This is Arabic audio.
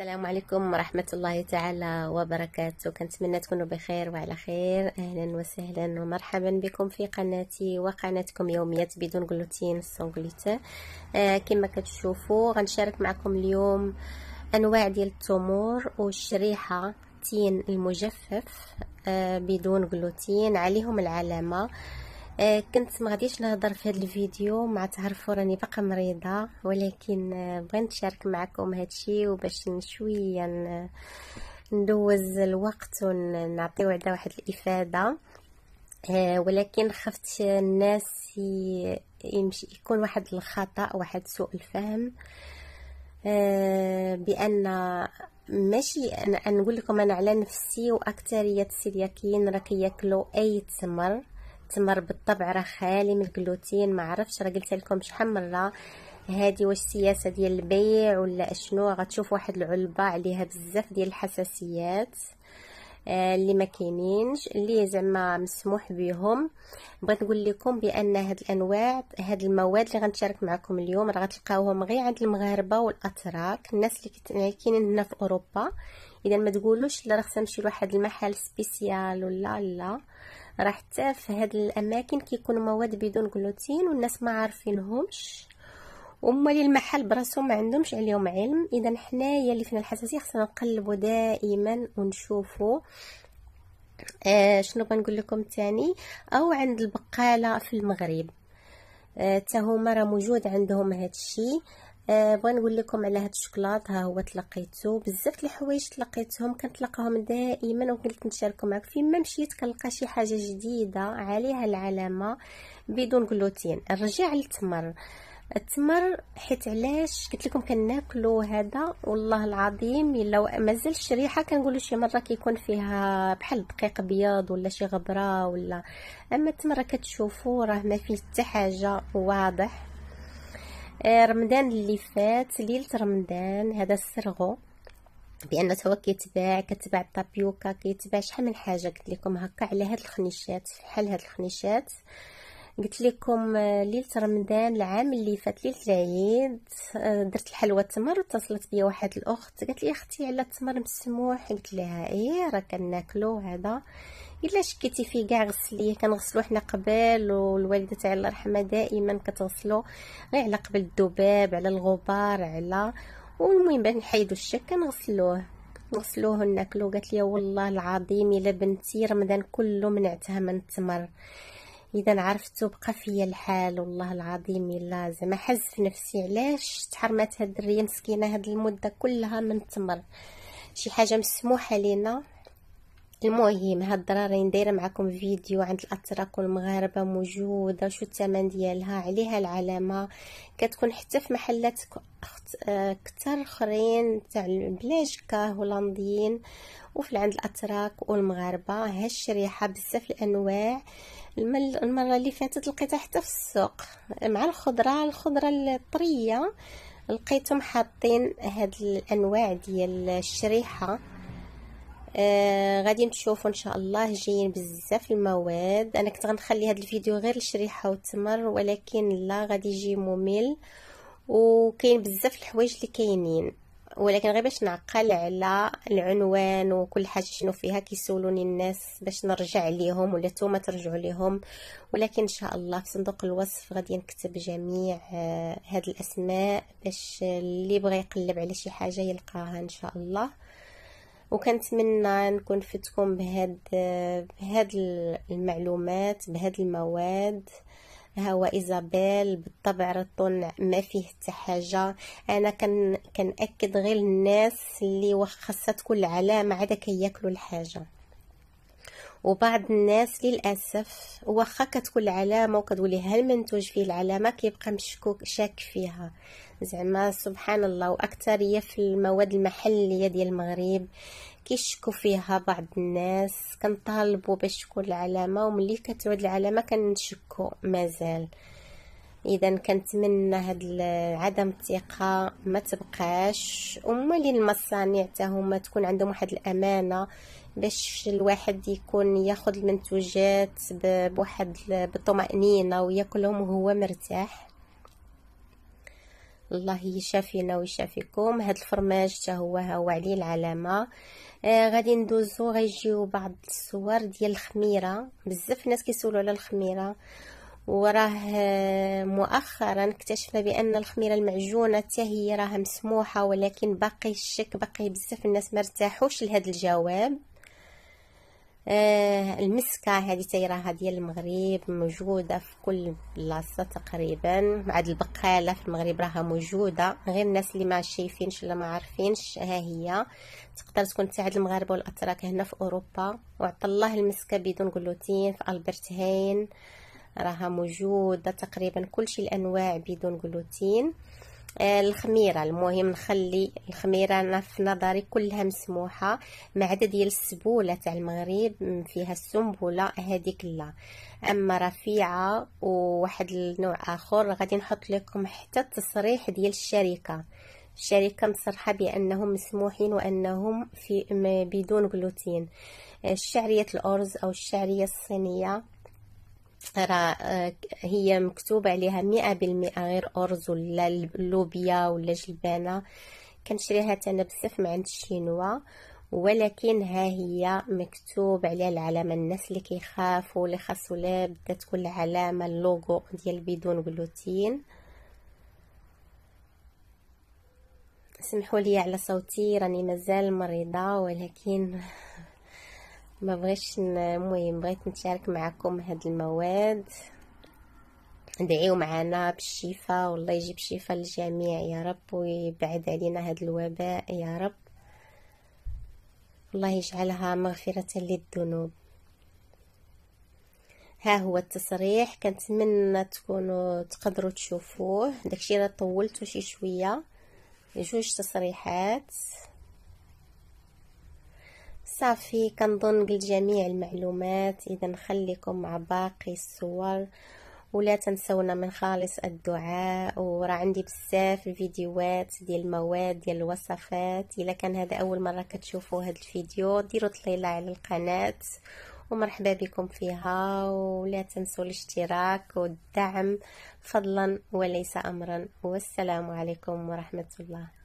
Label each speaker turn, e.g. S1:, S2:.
S1: السلام عليكم ورحمة الله تعالى وبركاته كنتمنى تكونوا بخير وعلى خير أهلا وسهلا ومرحبا بكم في قناتي وقناتكم يوميات بدون جلوتين سونغليتا آه كما كتشوفوا غنشارك معكم اليوم أنواع ديال التمور والشريحة تين المجفف آه بدون جلوتين عليهم العلامة آه، كنت ما غاديش نهضر في هذا الفيديو مع تعرفوا راني باقا مريضه ولكن آه، بغيت نشارك معكم هادشي وباش شويه ندوز الوقت ونعطي على واحد الافاده آه، ولكن خفت الناس يمشي يكون واحد الخطا واحد سوء الفهم بان ماشي انا نقول لكم انا على نفسي واكثريه السيلياكيين راه كياكلوا اي تمر التمر بالطبع راه خالي من الجلوتين ما عرفتش راه قلت لكم شحال مره هادي واش السياسه ديال البيع ولا اشنو غتشوف واحد العلبه عليها بزاف ديال الحساسيات آه، اللي ما كاينينش اللي زعما مسموح بهم بغيت نقول لكم بان هاد الانواع هاد المواد اللي غنشارك معكم اليوم راه غتلقاوهم غير عند المغاربه والاتراك الناس اللي كاينين هنا في اوروبا اذا ما تقولوش لا راه خصنا نمشي لواحد المحل سبيسيال ولا لا راه حتى في هاد الاماكن كيكون مواد بدون جلوتين والناس ما عارفينهمش وهما اللي المحل براسهم ما عندهمش عليهم علم اذا حنايا اللي فينا الحساسيه خصنا نقلبوا دائما ونشوفوا آه شنو بنقول لكم تاني او عند البقاله في المغرب حتى آه هما راه موجود عندهم هادشي أه بغا نقول لكم على هاد الشوكولاط ها هو تلقيتو بزاف د الحوايج تلقيتهم كنتلقاهم دائما وقلت نشاركو فين فيما مشيت كنلقى شي حاجه جديده عليها العلامه بدون جلوتين نرجع للتمر التمر حيت علاش قلت لكم كناكلو هذا والله العظيم الا مازال الشريحه كنقولوا شي مره كيكون فيها بحال دقيق ابيض ولا شي غبره ولا اما التمر كتشوفوا راه ما فيه حتى حاجه واضح آه، رمضان اللي فات ليلة رمضان هذا السرغو بان هو كيتباع كتباع الطابيوكا كيتباع شحال من حاجه قلت لكم هكا على هاد الخنيشات بحال حال هاد الخنيشات قلت لكم آه، ليله رمضان العام اللي فات ليله العيد آه، درت الحلوى التمر واتصلت بيا واحد الاخت قالت لي اختي على التمر مسموح قلت لها ايه راه كناكلو هذا الا شكيتي فيه كاع غسليه كنغسلو حنا قبل والوالده تاع الله يرحمها دائما كتغسلو غير على قبل الذباب على الغبار على والمهم باش نحيدو الشك كنغسلوه نغسلوه ناكلو قالت لي والله العظيم الا بنتي رمضان كله منعتها من التمر اذا عرفتو بقى فيا الحال والله العظيم الا زعما حز في نفسي علاش تحرمت هاد الدريه مسكينه هاد المده كلها من التمر شي حاجه مسموحه لينا المهم هاد الدراري ندير معكم فيديو عند الاتراك والمغاربه موجوده شو الثمن ديالها عليها العلامه كتكون حتى في محلات كثر آه، اخرين تاع البلاد هولنديين وفي عند الاتراك والمغاربه هاد الشريحه بزاف الانواع المره اللي فاتت لقيتها حتى في السوق مع الخضره الخضره الطريه لقيتهم حاطين هاد الانواع ديال الشريحه آه، غادي تشوفوا ان شاء الله جايين بزاف المواد انا كنت غنخلي هذا الفيديو غير الشريحه والتمر ولكن لا غادي يجي ممل وكاين بزاف الحوايج اللي كاينين ولكن غير باش نعقل على العنوان وكل حاجه شنو فيها كيسولوني الناس باش نرجع ليهم ولا نتوما ترجعوا ليهم ولكن ان شاء الله في صندوق الوصف غادي نكتب جميع آه، هاد الاسماء باش اللي بغى يقلب على شي حاجه يلقاها ان شاء الله وكنتمنى نكون فدتكم بهاد بهاد المعلومات بهاد المواد ها هو ايزابيل بالطبع رطون ما فيه حتى حاجه انا كن كنأكد غير الناس اللي واخا تكون العلامه عاد كياكلوا الحاجه وبعض الناس للاسف واخا كتكون العلامه وكتقولي هل منتوج فيه العلامه كيبقى مشكوك شاك فيها زعما سبحان الله واكثريه في المواد المحليه ديال المغرب كيشكو فيها بعض الناس كنطالبوا باش تكون العلامه وملي كتعود العلامه كنشكو مازال اذا كنتمنى هاد عدم الثقه ما تبقاش ومالين المصانع حتى هما تكون عندهم واحد الامانه باش الواحد يكون ياخد المنتوجات بواحد بالطمأنينة وياكلهم وهو مرتاح الله يشافينا ويشافيكم هاد الفرماج حتى هو هو عليه العلامه آه غادي ندوزو غيجيو بعض الصور ديال الخميره بزاف الناس كيسولوا على الخميره وراه آه، مؤخرا اكتشفنا بان الخميره المعجونه حتى هي راه مسموحه ولكن باقي الشك باقي بزاف الناس مرتاحوش لهذا الجواب آه، المسكة هذه تايراها ديال المغرب موجودة في كل بلاصة تقريبا بعد البقالة في المغرب راها موجودة غير الناس اللي ما شايفينش ولا ما عارفينش ها هي تقدر تكون تاع المغاربة والأتراك هنا في أوروبا وعطى الله المسكة بدون جلوتين في ألبرت هين راها موجودة تقريبا كل شي الأنواع بدون جلوتين آه، الخميره المهم نخلي الخميره انا في نظري كلها مسموحه مع عدا ديال السبوله تاع المغرب فيها السنبله هذيك لا اما رفيعه وواحد النوع اخر غادي نحط لكم حتى التصريح ديال الشركه الشركه مصرحه بانهم مسموحين وانهم في بدون جلوتين آه، الشعريه الارز او الشعريه الصينيه راه هي مكتوب عليها مئة بالمئة غير أرز ولا اللوبيا ولا جلبانة كنشريها تانا بزاف من عند الشينوا ولكن ها هي مكتوب عليها العلامه الناس اللي كيخافوا اللي خاصو لا بدا تكون العلامه اللوغو ديال بدون جلوتين سمحوا لي على صوتي راني مازال مريضه ولكن ما بغيتش المهم بغيت نتشارك معكم هاد المواد ندعيو معنا بالشفاء والله يجيب الشفاء للجميع يا رب ويبعد علينا هاد الوباء يا رب الله يجعلها مغفرة للذنوب ها هو التصريح كنتمنى تكونوا تقدروا تشوفوه داكشي راه طولته شي شويه جوج تصريحات صافي كنظن بالجميع المعلومات اذا خليكم مع باقي الصور ولا تنسونا من خالص الدعاء وراه عندي بزاف الفيديوهات ديال المواد ديال الوصفات الا كان هذا اول مره كتشوفوا هذا الفيديو ديروا طليله على القناه ومرحبا بكم فيها ولا تنسوا الاشتراك والدعم فضلا وليس امرا والسلام عليكم ورحمه الله